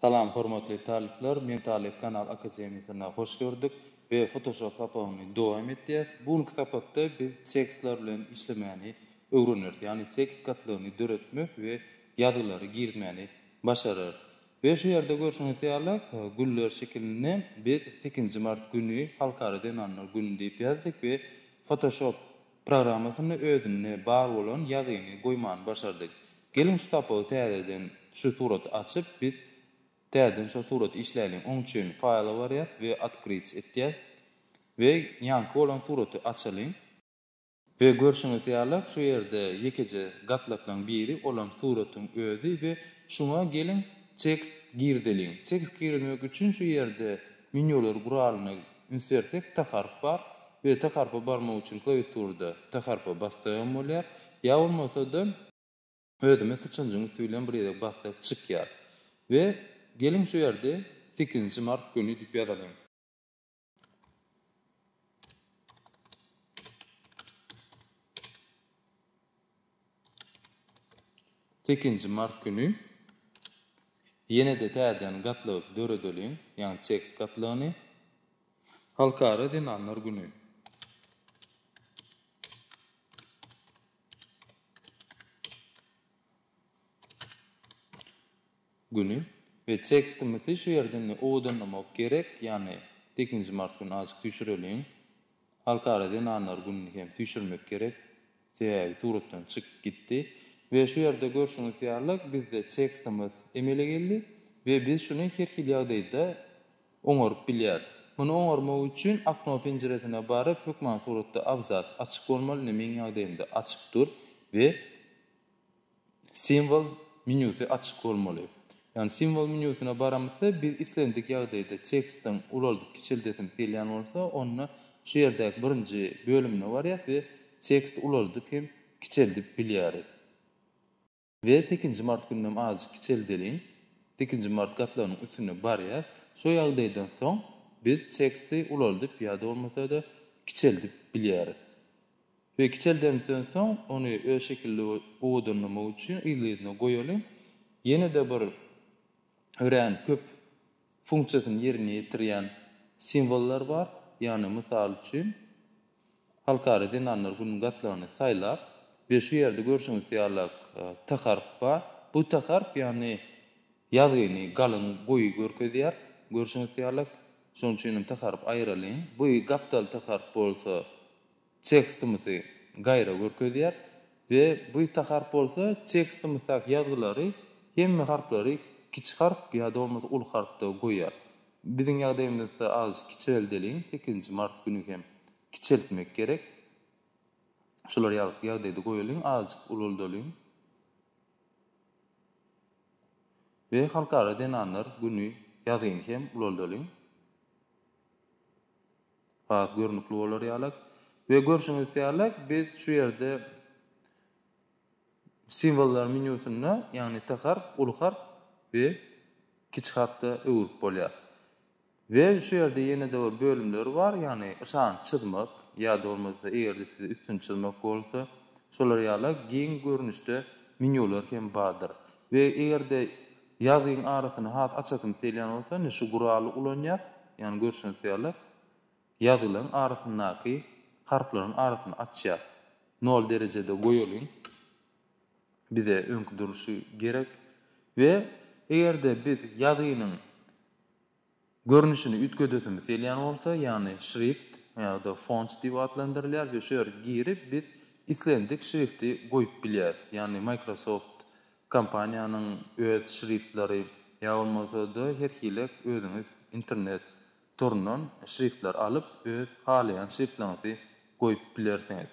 Salam, hormatly taliplar, men talip kanal akademiyasyna hoş gördük we Photoshop kapagyny dowam etdiýär. Bu kapakda biz tekstler bilen işlemäni Yani tekst gatlygyny döretmek we ýazylary girmäni başarar. Ve şu yerde görsünü teyarlak, güller şeklini biz 8. Mart günü halkarı denanlar günü deyip yazdık ve Photoshop programmasını ödününe bağlı olan yazıyını koymağını başardık. Gelin şu tapığı teyar edin, şu açıp biz täden şu turat işleyelim. Onun için faylı var ya ve atkriç ettiye. Ve yankı olan turatı açalım. Ve görsünüz yerler şu yerde yekece gatlaklan biri olan turatın ödü ve şuna gelin tekst girdelim. Tekst girmek için şu yerde minyolar kuralını insertek takarp bar, Ve takarpa barma için klavitturda takarpa bastayan moler. Ya olmasa da ödüme sıçancını söyleyen bir yedek bastayıp çık Ve gelumsujardi þykinn sem harkunni til bjæðalegum. Þykinn sem günü, Yine de tədən qatlıq dörödölün, yani tekst qatlığını halkarı din anlar günü. Günü Ve tekstimizi şu yerden uudunlamak gerek, yani 2. Mart günü azıcık düşürülüyün. Halka aradın anlar gününü hem düşürmek gerek. Tiyayi turuttan çık gitti. Ve şu yerde görsünüz tiyarlık, bizde de tekstimiz emele geldi. Ve biz şunu herkili yağdaydı da onur bilyar. Bunu onurma üçün akno penceretine barıp hükman turutta abzat açık olmalı ne men yağdaydı dur. Ve simvol minuti açık olmalı. Yani simbol minyutuna baramata bir islendik yağdaydı. Çekstin ulaldik kichildetim filan olsa onna şu yerdak birinci bölümüne var ya ve çekst ulaldik hem kichildip bilyarid. Ve tekinci mart günnum ağzı kichildelin. Tekinci mart katlanın üstünü bariyar. Şu yağdaydan son biz teksti ulaldik ya da olmasa da kichildip bilyarid. Ve kichildem son son onu öy öy öy öy öy öy öy öy ören köp funksiýasyny ýerine ýetirýän simwollar bar, ýa-ni mysal üçin halkary dinanlar gunyň gatlaryny saýlap, we şu ýerde görüşiň ýa-lak e, taqarp bu taqarp ýa-ni ýazgyny galyn goýy görkezýär, görüşiň ýa-lak şoň üçin taqarp aýralyň, bu gapdal taqarp bolsa tekstimizi gaýra görkezýär we bu taqarp bolsa tekstimizi ýazgylary Yemme harplary kiçi harf bir ýa-da bolmasa ul harfda goýar. Biziň ýagdaýymyzda az kiçel deliň 2 mart günü hem kiçeltmek gerek. Şolar ýalyp ýagdaýda goýulyň az ulul deliň. Ve halkara denanlar günü ýagyn hem ulul deliň. Faat görnükli bolar ýalak ve görşümiz ýalak biz şu ýerde simvallar menüsünde, ýagny yani takar, ulu harf we kiçik hatda öwürüp bolýar. Ve şu ýerde ýene de bölümler bar, ýani ysan çyzmak, ya da olmazsa eger size üstün çizmek bolsa, şolar yala giyin görünüşte minyolar hem Ve eger de yazın hat açatım teyliyan olsa şu kuralı ulan yaz, yani görsün teyala yazılın arasındaki harfların arasını açıya nol derecede koyulun de önkü duruşu gerek ve Eger de biz yazynyň görnüşini ütgödötmüs, elýany bolsa, ýani şrift, ýa-da font diýip adlandyrylýar, bu şeýer girip biz islendik şrifti goýup biler. Ýani Microsoft kompaniýanyň öz şriftleri ýa-da her hili özüňiz internet torundan şriftler alıp öz halyň şriftlerini goýup bilersiňiz.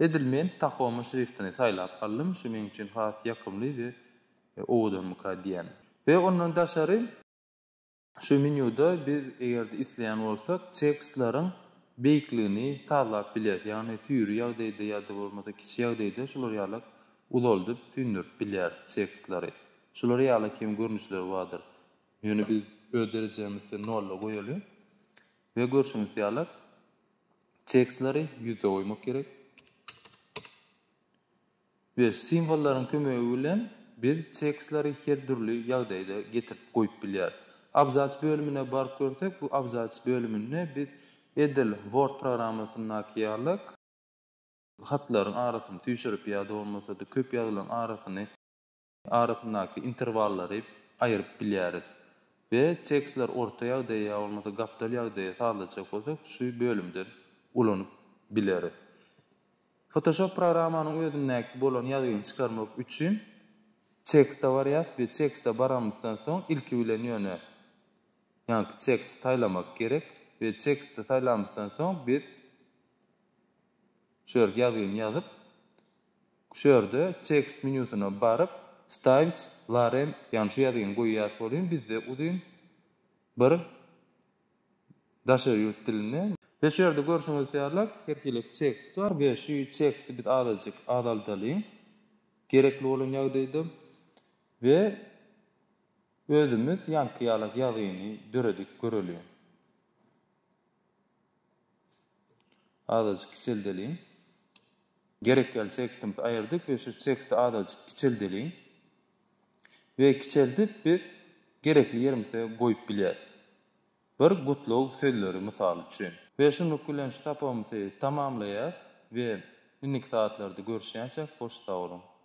Edilmen taqwamy şriftini saýlap aldym, şu meniň üçin has ýakymlydy. E, oğudan mukaddiyen. Ve onun daşarı, şu menüde biz eğer de isleyen olsak, tekstlerin beyikliğini sağlap bilir. Yani sürü yağdaydı ya da olmadı, kişi yağdaydı, şular yağlak uloldu, sünür bilir tekstleri. Şular yağlak hem görünüşleri vardır. Yani bil, ödereceğimizi nolla koyalım. Ve görüşümüz yağlak, tekstleri yüze oymak gerek. Ve simvolların kümüğü ulan, bir tekstleri her türlü yağdayda getirip koyup bilir. Abzat bölümüne bark görsek bu abzat bölümünde bir edil Word programatına kiyarlık hatların arasını tüşürüp ya da olmasa da köp yağılan arasını arasındaki intervalları ayırıp biliriz. Ve tekstler orta yağdaya ya olmasa kapital yağdaya sağlayacak olsak şu bölümden ulanıp biliriz. Photoshop programmanın uyudunnaki bolon yadigin çıkarmak üçün tekste var ya, bir tekste baramızdan son ilki bilen yöne yani tekste taylamak gerek ve tekste taylamızdan son bir şöyle yazıyorum yazıp şöyle tekst menüsüne barıp stavit larem yani şu yazıyorum koyu biz de udayım bir daşır yurt diline ve şöyle görüşmeler tiyarlak herkilek tekst var ve şu tekst bir adalcık adaldalıyım gerekli olan yağdaydım ve özümüz yankıyalak yazıyını dörödük görülüyor. Azıcık kiçildeliyim. Gerekli tekstim ayırdık ve şu tekste azıcık kiçildeliyim. Ve kiçildip bir gerekli yerimize koyup bilir. Bir kutlu sözleri misal için. Ve şunu kulen şu tapamızı tamamlayaz ve dinlik saatlerde görüşeceğiz. Hoşçakalın.